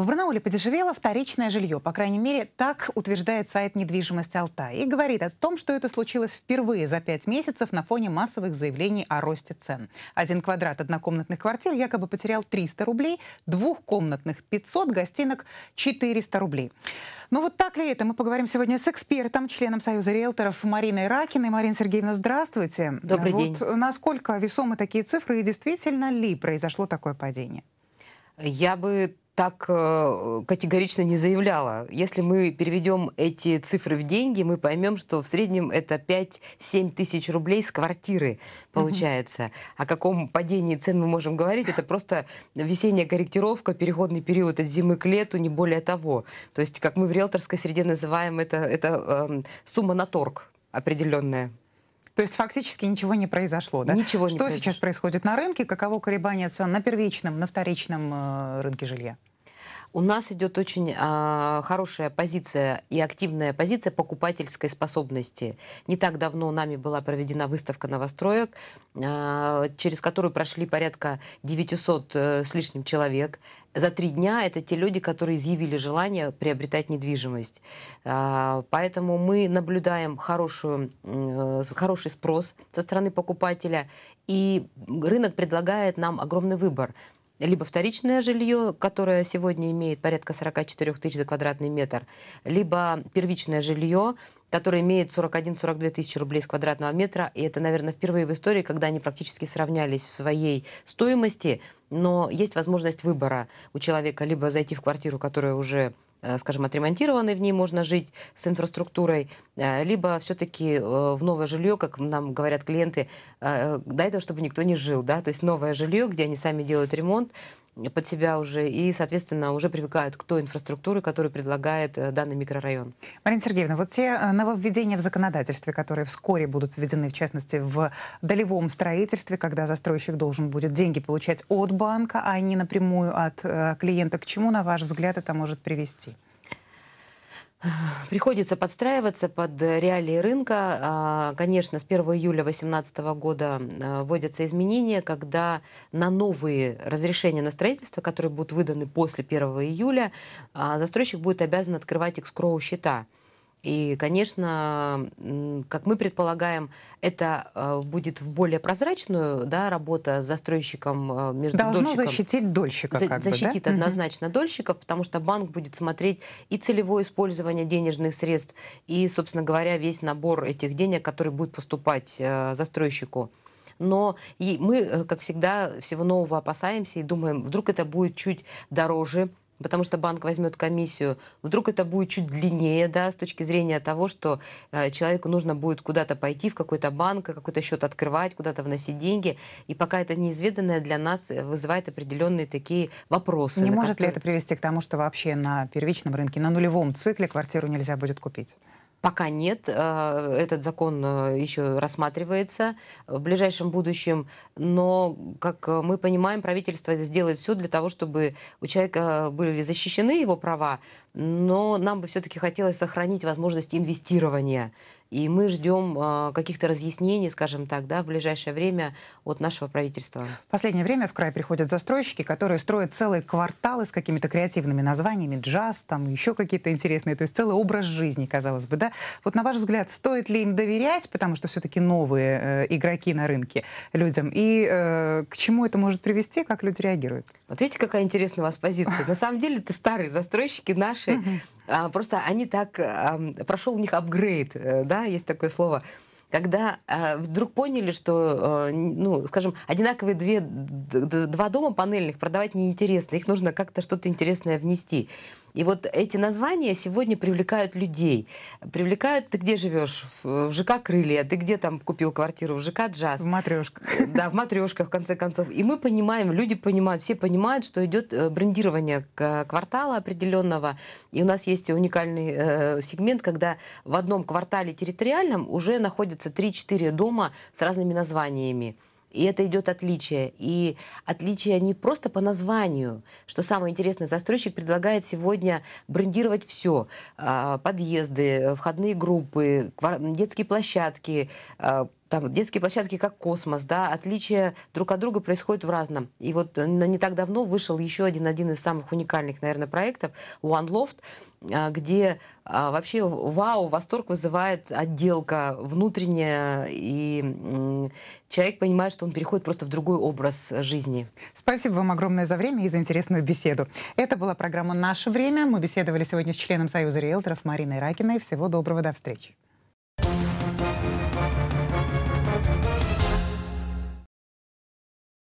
В Барнауле подешевело вторичное жилье, по крайней мере, так утверждает сайт недвижимости Алтай, и говорит о том, что это случилось впервые за пять месяцев на фоне массовых заявлений о росте цен. Один квадрат однокомнатных квартир якобы потерял 300 рублей, двухкомнатных 500, гостинок 400 рублей. Ну вот так ли это? Мы поговорим сегодня с экспертом, членом Союза риэлторов Мариной Ракиной. Марина Сергеевна, здравствуйте. Добрый вот день. Насколько весомы такие цифры и действительно ли произошло такое падение? Я бы так э, категорично не заявляла. Если мы переведем эти цифры в деньги, мы поймем, что в среднем это 5-7 тысяч рублей с квартиры получается. Угу. О каком падении цен мы можем говорить? Это просто весенняя корректировка, переходный период от зимы к лету, не более того. То есть, как мы в риэлторской среде называем, это, это э, сумма на торг определенная. То есть фактически ничего не произошло, да? Ничего не Что произошло. сейчас происходит на рынке? Каково колебание цен на первичном, на вторичном э, рынке жилья? У нас идет очень э, хорошая позиция и активная позиция покупательской способности. Не так давно нами была проведена выставка новостроек, э, через которую прошли порядка 900 э, с лишним человек. За три дня это те люди, которые изъявили желание приобретать недвижимость. Э, поэтому мы наблюдаем хорошую, э, хороший спрос со стороны покупателя, и рынок предлагает нам огромный выбор либо вторичное жилье, которое сегодня имеет порядка 44 тысяч за квадратный метр, либо первичное жилье, которое имеет 41-42 тысячи рублей с квадратного метра. И это, наверное, впервые в истории, когда они практически сравнялись в своей стоимости, но есть возможность выбора у человека либо зайти в квартиру, которая уже Э, скажем, отремонтированной, в ней можно жить с инфраструктурой, э, либо все-таки э, в новое жилье, как нам говорят клиенты, до этого, чтобы никто не жил, да, то есть новое жилье, где они сами делают ремонт, под себя уже и, соответственно, уже привыкают к той инфраструктуре, которую предлагает э, данный микрорайон. Марина Сергеевна, вот те э, нововведения в законодательстве, которые вскоре будут введены, в частности, в долевом строительстве, когда застройщик должен будет деньги получать от банка, а не напрямую от э, клиента, к чему, на ваш взгляд, это может привести? Приходится подстраиваться под э, реалии рынка. А, конечно, с 1 июля 2018 года э, вводятся изменения, когда на новые разрешения на строительство, которые будут выданы после 1 июля, а, застройщик будет обязан открывать экскроу счета. И, конечно, как мы предполагаем, это э, будет в более прозрачную да, работа с застройщиком э, между Должно дольщиком. защитить дольщика. За, как защитит бы, да? однозначно угу. дольщиков, потому что банк будет смотреть и целевое использование денежных средств, и, собственно говоря, весь набор этих денег, который будет поступать э, застройщику но и мы, как всегда, всего нового опасаемся и думаем, вдруг это будет чуть дороже, потому что банк возьмет комиссию, вдруг это будет чуть длиннее, да, с точки зрения того, что э, человеку нужно будет куда-то пойти, в какой-то банк, какой-то счет открывать, куда-то вносить деньги, и пока это неизведанное для нас э, вызывает определенные такие вопросы. Не может которые... ли это привести к тому, что вообще на первичном рынке, на нулевом цикле квартиру нельзя будет купить? Пока нет, э, этот закон э, еще рассматривается в ближайшем будущем, но, как э, мы понимаем, правительство сделает все для того, чтобы у человека были защищены его права, но нам бы все-таки хотелось сохранить возможность инвестирования и мы ждем а, каких-то разъяснений, скажем так, да, в ближайшее время от нашего правительства. В последнее время в край приходят застройщики, которые строят целые кварталы с какими-то креативными названиями, джаз, там еще какие-то интересные, то есть целый образ жизни, казалось бы, да. Вот на ваш взгляд, стоит ли им доверять, потому что все-таки новые э, игроки на рынке людям, и э, к чему это может привести, как люди реагируют? Вот видите, какая интересная у вас позиция. На самом деле, это старые застройщики наши, а, просто они так... Прошел у них апгрейд, э, да, есть такое слово когда э, вдруг поняли, что, э, ну, скажем, одинаковые две, два дома панельных продавать неинтересно, их нужно как-то что-то интересное внести. И вот эти названия сегодня привлекают людей. Привлекают, ты где живешь? В ЖК «Крылья», ты где там купил квартиру? В ЖК «Джаз». В матрешках. Да, в матрешках, в конце концов. И мы понимаем, люди понимают, все понимают, что идет э, брендирование квартала определенного. И у нас есть уникальный э, сегмент, когда в одном квартале территориальном уже находятся 3-4 дома с разными названиями. И это идет отличие. И отличие не просто по названию. Что самое интересное, застройщик предлагает сегодня брендировать все. А, подъезды, входные группы, детские площадки, а, там детские площадки как космос, да, отличия друг от друга происходят в разном. И вот э, не так давно вышел еще один, один из самых уникальных, наверное, проектов One Loft, а, где а, вообще вау, восторг вызывает отделка внутренняя, и человек понимает, что он переходит просто в другой образ жизни. Спасибо вам огромное за время и за интересную беседу. Это была программа «Наше время». Мы беседовали сегодня с членом Союза риэлторов Мариной Ракиной. Всего доброго, до встречи.